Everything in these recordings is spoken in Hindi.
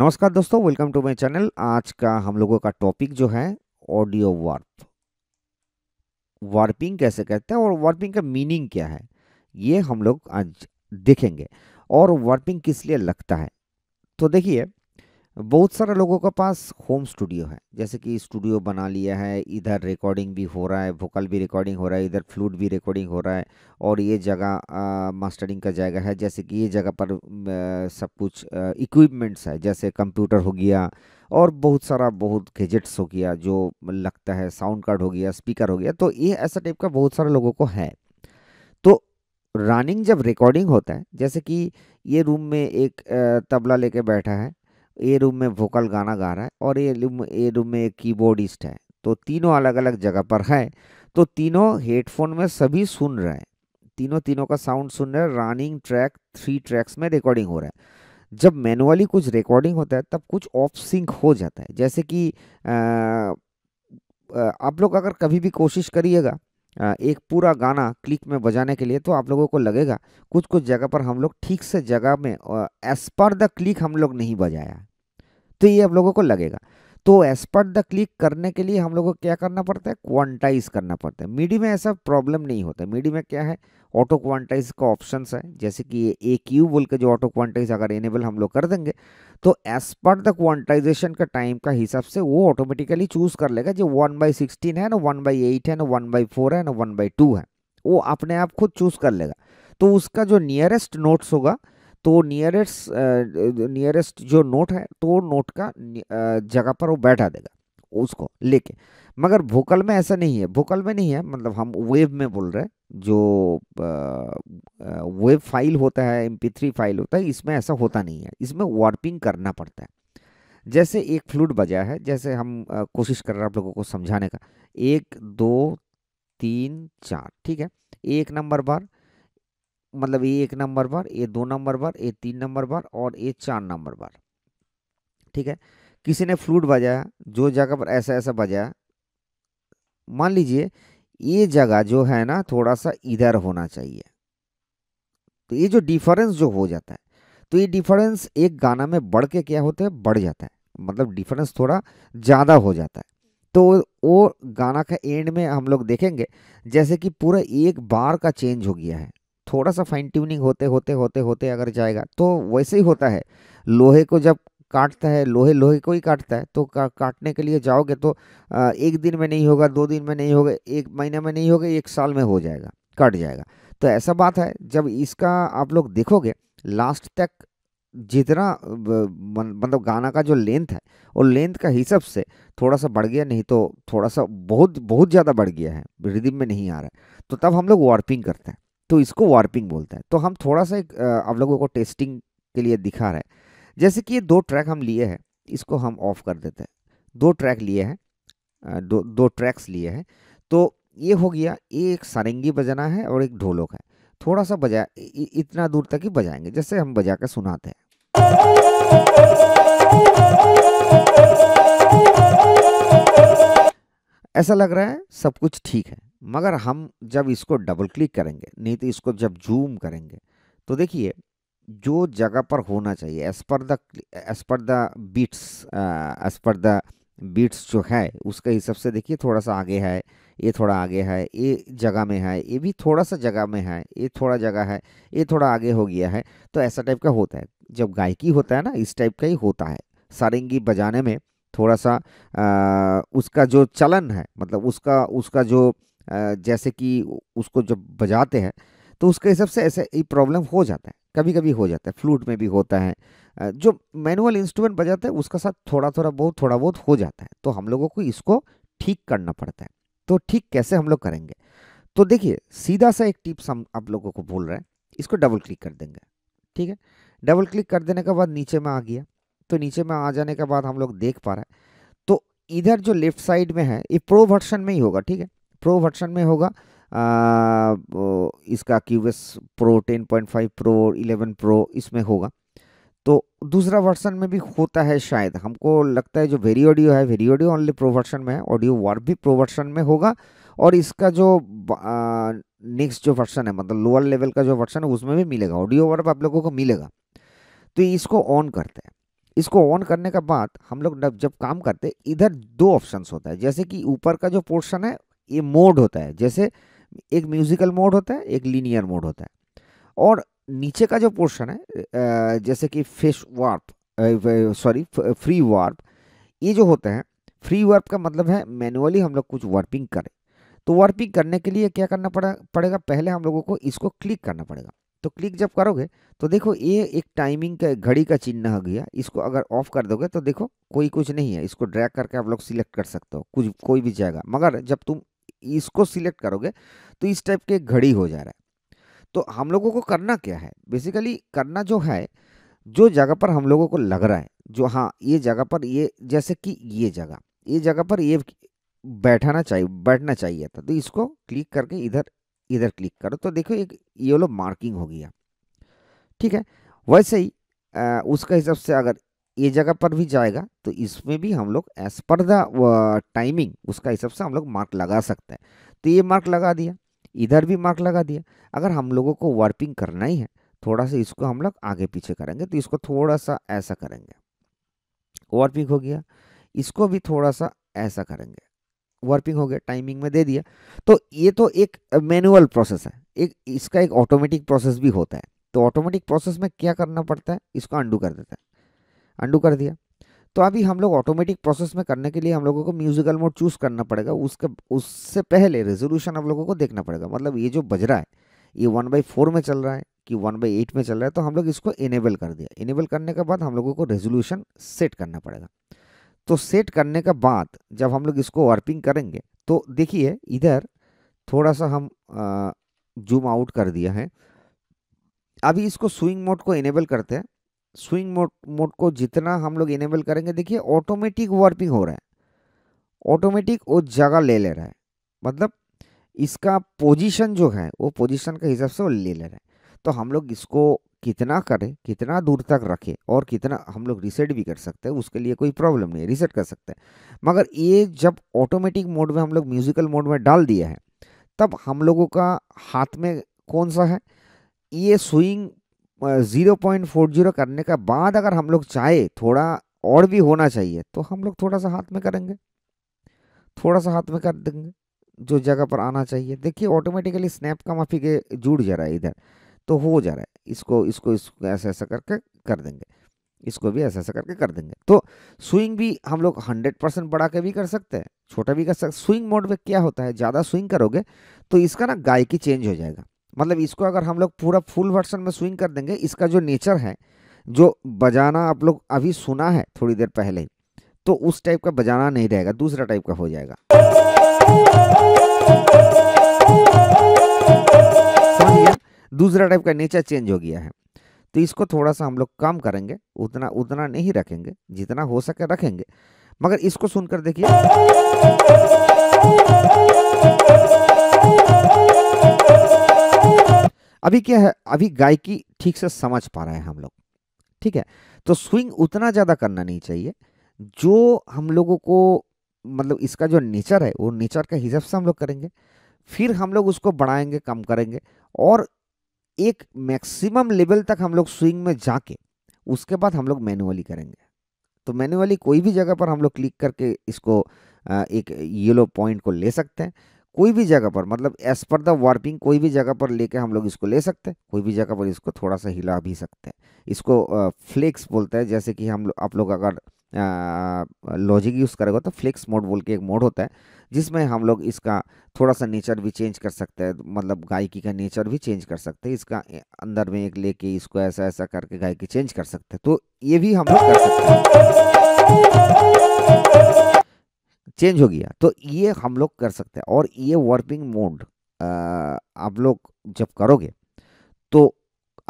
नमस्कार दोस्तों वेलकम टू माय चैनल आज का हम लोगों का टॉपिक जो है ऑडियो वार्प वार्पिंग कैसे कहते हैं और वार्पिंग का मीनिंग क्या है ये हम लोग आज देखेंगे और वार्पिंग किस लिए लगता है तो देखिए बहुत सारे लोगों के पास होम स्टूडियो है जैसे कि स्टूडियो बना लिया है इधर रिकॉर्डिंग भी हो रहा है वोकल भी रिकॉर्डिंग हो रहा है इधर फ्लूट भी रिकॉर्डिंग हो रहा है और ये जगह मास्टरिंग का जगह है जैसे कि ये जगह पर आ, सब कुछ इक्विपमेंट्स है जैसे कंप्यूटर हो गया और बहुत सारा बहुत गेजेट्स हो गया जो लगता है साउंड कार्ड हो गया स्पीकर हो गया तो ये ऐसा टाइप का बहुत सारे लोगों को है तो रनिंग जब रिकॉर्डिंग होता है जैसे कि ये रूम में एक तबला लेके बैठा है ए रूम में वोकल गाना गा रहा है और ए रूम ए रूम में एक कीबोर्डिस्ट है तो तीनों अलग अलग जगह पर है तो तीनों हेडफोन में सभी सुन रहे हैं तीनों तीनों का साउंड सुन रहे हैं रनिंग ट्रैक थ्री ट्रैक्स में रिकॉर्डिंग हो रहा है जब मैनुअली कुछ रिकॉर्डिंग होता है तब कुछ ऑफ सिंक हो जाता है जैसे कि आ, आप लोग अगर कभी भी कोशिश करिएगा एक पूरा गाना क्लिक में बजाने के लिए तो आप लोगों को लगेगा कुछ कुछ जगह पर हम लोग ठीक से जगह में एज पर द क्लिक हम लोग नहीं बजाया तो ये आप लोगों को लगेगा तो एज पर द क्लिक करने के लिए हम लोग को क्या करना पड़ता है क्वांटाइज करना पड़ता है मीडी में ऐसा प्रॉब्लम नहीं होता मीडी में क्या है ऑटो क्वांटाइज का ऑप्शन है जैसे कि ये ए क्यू बोल के जो ऑटो क्वांटाइज अगर इनेबल हम लोग कर देंगे तो एज पर द क्वांटाइजेशन का टाइम का हिसाब से वो ऑटोमेटिकली चूज़ कर लेगा जो वन बाई सिक्सटीन है ना वन बाई एट है ना वन बाई फोर है ना वन बाई टू है वो अपने आप खुद चूज़ कर लेगा तो उसका जो नियरेस्ट नोट्स होगा तो नियरेस्ट नियरेस्ट जो नोट है तो नोट का जगह पर वो बैठा देगा उसको लेके मगर वोकल में ऐसा नहीं है वोकल में नहीं है मतलब हम वेव में बोल रहे हैं जो वेब फाइल होता है एम थ्री फाइल होता है इसमें ऐसा होता नहीं है इसमें वार्पिंग करना पड़ता है जैसे एक फ्लूट बजा है जैसे हम कोशिश कर रहे हैं आप लोगों को समझाने का एक दो तीन चार ठीक है एक नंबर बार मतलब ये एक नंबर बार ये दो नंबर बार ये तीन नंबर बार और ये चार नंबर बार ठीक है किसी ने फ्लूट बजाया जो जगह पर ऐसा ऐसा बजाया मान लीजिए ये जगह जो है ना थोड़ा सा इधर होना चाहिए तो ये जो डिफरेंस जो हो जाता है तो ये डिफरेंस एक गाना में बढ़ के क्या होता है बढ़ जाता है मतलब डिफरेंस थोड़ा ज़्यादा हो जाता है तो वो गाना का एंड में हम लोग देखेंगे जैसे कि पूरा एक बार का चेंज हो गया है थोड़ा सा फाइन ट्यूनिंग होते होते होते होते अगर जाएगा तो वैसे ही होता है लोहे को जब काटता है लोहे लोहे को ही काटता है तो का, काटने के लिए जाओगे तो आ, एक दिन में नहीं होगा दो दिन में नहीं होगा एक महीने में नहीं होगा एक साल में हो जाएगा कट जाएगा तो ऐसा बात है जब इसका आप लोग देखोगे लास्ट तक जितना मतलब गाना का जो लेंथ है और लेंथ का हिसाब से थोड़ा सा बढ़ गया नहीं तो थोड़ा सा बहुत बहुत ज़्यादा बढ़ गया है रिदिम में नहीं आ रहा है तो तब हम लोग वार्पिंग करते हैं तो इसको वार्पिंग बोलते हैं तो हम थोड़ा सा एक आप लोगों को टेस्टिंग के लिए दिखा रहे हैं जैसे कि ये दो ट्रैक हम लिए हैं इसको हम ऑफ कर देते हैं दो ट्रैक लिए हैं दो दो ट्रैक्स लिए हैं तो ये हो गया ये एक सारंगी बजाना है और एक ढोलक है थोड़ा सा बजा इतना दूर तक ही बजाएंगे जैसे हम बजा के सुनाते हैं ऐसा लग रहा है सब कुछ ठीक है मगर हम जब इसको डबल क्लिक करेंगे नहीं तो इसको जब जूम करेंगे तो देखिए जो जगह पर होना चाहिए as per the as per the beats as per the beats जो है उसके हिसाब से देखिए थोड़ा सा आगे है ये थोड़ा आगे है ये जगह में है ये भी थोड़ा सा जगह में है ये थोड़ा जगह है ये थोड़ा आगे हो गया है तो ऐसा टाइप का होता है जब गायकी होता है ना इस टाइप का ही होता है सारेंगी बजाने में थोड़ा सा आ, उसका जो चलन है मतलब उसका उसका जो जैसे कि उसको जब बजाते हैं तो उसके हिसाब से ऐसे ही प्रॉब्लम हो जाता है कभी कभी हो जाता है फ्लूट में भी होता है जो मैनुअल इंस्ट्रूमेंट बजाते हैं उसका साथ थोड़ा थोड़ा बहुत थोड़ा बहुत हो जाता है तो हम लोगों को इसको ठीक करना पड़ता है तो ठीक कैसे हम लोग करेंगे तो देखिए सीधा सा एक टिप्स हम आप लोगों को बोल रहे हैं इसको डबल क्लिक कर देंगे ठीक है डबल क्लिक कर देने के बाद नीचे में आ गया तो नीचे में आ जाने के बाद हम लोग देख पा रहे हैं तो इधर जो लेफ्ट साइड में है ये प्रो वर्सन में ही होगा ठीक है प्रो वर्जन में होगा आ, इसका Q S pro ten point five pro eleven pro इसमें होगा तो दूसरा वर्सन में भी होता है शायद हमको लगता है जो वेरी ऑडियो है very audio only pro version में है ऑडियो वार भी प्रो वर्सन में होगा और इसका जो नेक्स्ट जो वर्सन है मतलब लोअर लेवल का जो वर्सन है उसमें भी मिलेगा ऑडियो वर्ब आप लोगों को मिलेगा तो इसको ऑन करते हैं इसको ऑन करने के बाद हम लोग जब काम करते हैं इधर दो ऑप्शंस होता है जैसे कि ऊपर का जो पोर्शन है ये मोड होता है जैसे एक म्यूजिकल मोड होता है एक लीनियर मोड होता है और नीचे का जो पोर्शन है जैसे कि face warp sorry free warp ये जो होते हैं फ्री वर्प का मतलब है मैनुअली हम लोग कुछ वर्पिंग करें तो वर्पिंग करने के लिए क्या करना पड़ा पड़ेगा पहले हम लोगों को इसको क्लिक करना पड़ेगा तो क्लिक जब करोगे तो देखो ये एक टाइमिंग का घड़ी का चिन्ह हो गया इसको अगर ऑफ कर दोगे तो देखो कोई कुछ नहीं है इसको ड्रैग करके आप लोग सिलेक्ट कर सकते हो कुछ कोई भी जाएगा मगर जब तुम इसको सिलेक्ट करोगे तो इस टाइप के घड़ी हो जा रहा है तो हम लोगों को करना क्या है बेसिकली करना जो है जो जगह पर हम लोगों को लग रहा है जो हाँ ये जगह पर ये जैसे कि ये जगह ये जगह पर ये बैठाना चाहिए बैठना चाहिए था तो इसको क्लिक करके इधर इधर क्लिक करो तो देखो एक ये लो मार्किंग हो गया ठीक है वैसे ही आ, उसका हिसाब से अगर ये जगह पर भी जाएगा तो इसमें भी हम लोग एज पर द टाइमिंग उसका हिसाब से हम लोग मार्क लगा सकते हैं तो ये मार्क लगा दिया इधर भी मार्क लगा दिया अगर हम लोगों को वर्पिंग करना ही है थोड़ा सा इसको हम लोग आगे पीछे करेंगे तो इसको थोड़ा सा ऐसा करेंगे वर्पिंग हो गया इसको भी थोड़ा सा ऐसा करेंगे वर्पिंग हो गया टाइमिंग में दे दिया तो ये तो एक मैनुअल प्रोसेस है एक इसका एक ऑटोमेटिक प्रोसेस भी होता है तो ऑटोमेटिक प्रोसेस में क्या करना पड़ता है इसको अंडू कर देता है अंडू कर दिया तो अभी हम लोग ऑटोमेटिक प्रोसेस में करने के लिए हम लोगों को म्यूजिकल मोड चूज़ करना पड़ेगा उसके उससे पहले रेजोल्यूशन हम लोगों को देखना पड़ेगा मतलब ये जो बज रहा है ये वन बाई फोर में चल रहा है कि वन बाई एट में चल रहा है तो हम लोग इसको इनेबल कर दिया इनेबल करने के बाद हम लोगों को रेजोल्यूशन सेट करना पड़ेगा तो सेट करने के बाद जब हम लोग इसको वार्पिंग करेंगे तो देखिए इधर थोड़ा सा हम जूम आउट कर दिया है अभी इसको स्विंग मोड को इनेबल करते हैं स्विंग मोड मोड को जितना हम लोग इनेबल करेंगे देखिए ऑटोमेटिक वर्पिंग हो रहा है ऑटोमेटिक वो जगह ले ले रहा है मतलब इसका पोजीशन जो है वो पोजीशन के हिसाब से वो ले ले रहा है तो हम लोग इसको कितना करें कितना दूर तक रखें और कितना हम लोग रिसेट भी कर सकते हैं उसके लिए कोई प्रॉब्लम नहीं है रिसेट कर सकते हैं मगर ये जब ऑटोमेटिक मोड में हम लोग म्यूज़िकल मोड में डाल दिया है तब हम लोगों का हाथ में कौन सा है ये swing zero point four zero करने के बाद अगर हम लोग चाहे थोड़ा और भी होना चाहिए तो हम लोग थोड़ा सा हाथ में करेंगे थोड़ा सा हाथ में कर देंगे जो जगह पर आना चाहिए देखिए ऑटोमेटिकली स्नैप का माफी के जुड़ जा रहा है इधर तो हो जा रहा है इसको इसको इसको ऐसा ऐसा करके कर देंगे इसको भी ऐसा ऐसा करके कर देंगे तो स्विंग भी हम लोग हंड्रेड परसेंट बढ़ा के भी कर सकते हैं छोटा भी कर सकते स्विंग मोड में क्या होता है ज़्यादा स्विंग करोगे तो इसका ना गाय की चेंज हो जाएगा मतलब इसको अगर हम लोग पूरा फुल वर्सन में स्विंग कर देंगे इसका जो नेचर है जो बजाना आप लोग अभी सुना है थोड़ी देर पहले ही तो उस टाइप का बजाना नहीं रहेगा दूसरा टाइप का हो जाएगा दूसरा टाइप का नेचर चेंज हो गया है तो इसको थोड़ा सा हम लोग कम करेंगे उतना उतना नहीं रखेंगे जितना हो सके रखेंगे मगर इसको सुनकर देखिए अभी क्या है अभी गायकी ठीक से समझ पा रहे हैं हम लोग ठीक है तो स्विंग उतना ज़्यादा करना नहीं चाहिए जो हम लोगों को मतलब इसका जो नेचर है वो नेचर के हिसाब से हम लोग करेंगे फिर हम लोग उसको बढ़ाएंगे कम करेंगे और एक मैक्सिमम लेवल तक हम लोग स्विंग में जाके उसके बाद हम लोग मैनुअली करेंगे तो मैनुअली कोई भी जगह पर हम लोग क्लिक करके इसको एक येलो पॉइंट को ले सकते हैं कोई भी जगह पर मतलब एज पर द वार्पिंग कोई भी जगह पर लेके हम लोग इसको ले सकते हैं कोई भी जगह पर इसको थोड़ा सा हिला भी सकते हैं इसको फ्लेक्स बोलते हैं जैसे कि हम लो, आप लोग अगर लॉजिक यूज़ करेगा तो फ्लेक्स मोड बोल के एक मोड होता है जिसमें हम लोग इसका थोड़ा सा नेचर भी चेंज कर सकते हैं मतलब गायकी का नेचर भी चेंज कर सकते हैं इसका अंदर में एक लेके इसको ऐसा ऐसा करके गायकी चेंज कर सकते हैं तो ये भी हम लोग कर सकते हैं चेंज हो गया तो ये हम लोग कर सकते हैं और ये वर्पिंग मोड आप लोग जब करोगे तो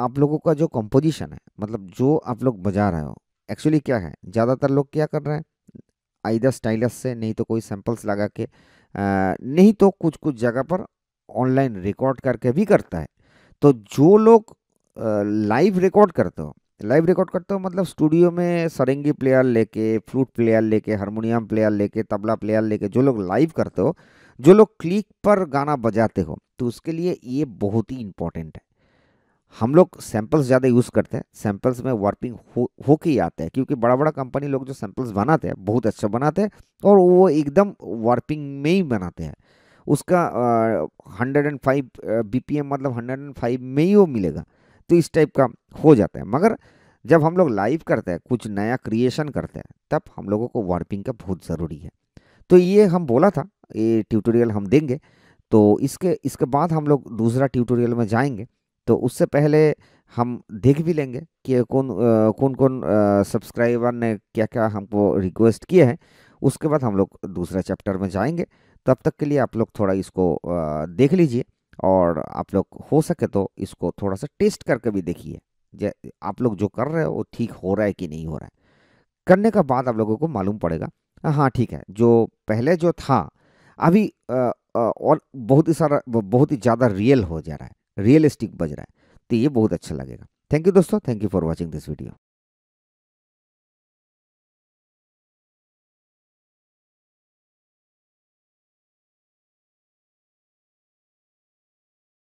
आप लोगों का जो कंपोजिशन है मतलब जो आप लोग बजा रहे हो एक्चुअली क्या है ज़्यादातर लोग क्या कर रहे हैं आइदर स्टाइलस से नहीं तो कोई सैम्पल्स लगा के आ, नहीं तो कुछ कुछ जगह पर ऑनलाइन रिकॉर्ड करके भी करता है तो जो लोग लाइव रिकॉर्ड करते हो लाइव रिकॉर्ड करता हूँ मतलब स्टूडियो में सरेंगी प्लेयर लेके फ्लूट प्लेयर लेके हारमोनियम प्लेयर लेके तबला प्लेयर लेके जो लोग लाइव करते हो जो लोग क्लिक पर गाना बजाते हो तो उसके लिए ये बहुत ही इम्पोर्टेंट है हम लोग सैंपल्स ज़्यादा यूज़ करते हैं सैम्पल्स में वर्पिंग हो के ही आते हैं क्योंकि बड़ा बड़ा कंपनी लोग जो सैंपल्स बनाते हैं बहुत अच्छा बनाते हैं और वो एकदम वार्पिंग में ही बनाते हैं उसका हंड्रेड एंड फाइव बी मतलब हंड्रेड एंड फाइव में ही वो मिलेगा तो इस टाइप का हो जाता है मगर जब हम लोग लाइव करते हैं कुछ नया क्रिएशन करते हैं तब हम लोगों को वार्पिंग का बहुत ज़रूरी है तो ये हम बोला था ये ट्यूटोरियल हम देंगे तो इसके इसके बाद हम लोग दूसरा ट्यूटोरियल में जाएंगे तो उससे पहले हम देख भी लेंगे कि कौन कौन कौन सब्सक्राइबर ने क्या क्या हमको रिक्वेस्ट किया है उसके बाद हम लोग दूसरा चैप्टर में जाएंगे तब तक के लिए आप लोग थोड़ा इसको आ, देख लीजिए और आप लोग हो सके तो इसको थोड़ा सा टेस्ट करके भी देखिए आप लोग जो कर रहे हो वो ठीक हो रहा है कि नहीं हो रहा है करने का बाद आप लोगों को मालूम पड़ेगा हाँ ठीक है जो पहले जो था अभी और बहुत ही सारा बहुत ही ज़्यादा रियल हो जा रहा है रियलिस्टिक बज रहा है तो ये बहुत अच्छा लगेगा थैंक यू दोस्तों thank you for watching this video